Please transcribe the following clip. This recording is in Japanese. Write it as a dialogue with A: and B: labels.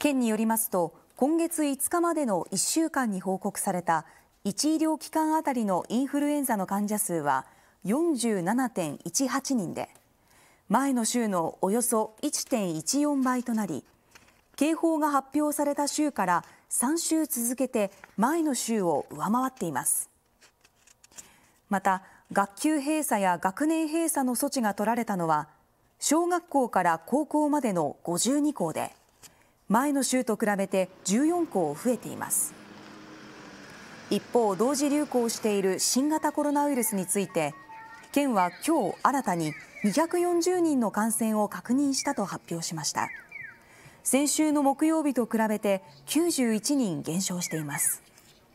A: 県によりますと今月5日までの1週間に報告された1医療機関あたりのインフルエンザの患者数は47.18人で前の週のおよそ1.14倍となり警報が発表された週から3週続けて前の週を上回っていますまた学級閉鎖や学年閉鎖の措置が取られたのは小学校から高校までの52校で前の週と比べて14校増えています一方同時流行している新型コロナウイルスについて県は今日新たに240人の感染を確認したと発表しました先週の木曜日と比べて91人減少しています